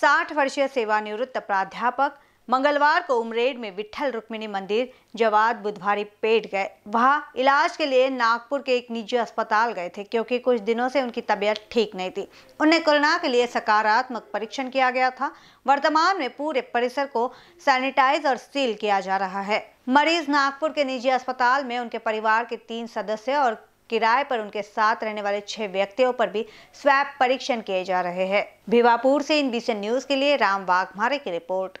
साठ वर्षीय सेवानिवृत्त प्राध्यापक मंगलवार को उमरेड में विठल रुक्मिणी मंदिर जवाद बुधवारी पेट गए वह इलाज के लिए नागपुर के एक निजी अस्पताल गए थे क्योंकि कुछ दिनों से उनकी तबीयत ठीक नहीं थी उन्हें कोरोना के लिए सकारात्मक परीक्षण किया गया था वर्तमान में पूरे परिसर को सैनिटाइज और सील किया जा रहा है मरीज नागपुर के निजी अस्पताल में उनके परिवार के तीन सदस्य और किराए पर उनके साथ रहने वाले छह व्यक्तियों पर भी स्वैप परीक्षण किए जा रहे हैं भिवापुर से इन बीसी न्यूज के लिए राम वाघमारे की रिपोर्ट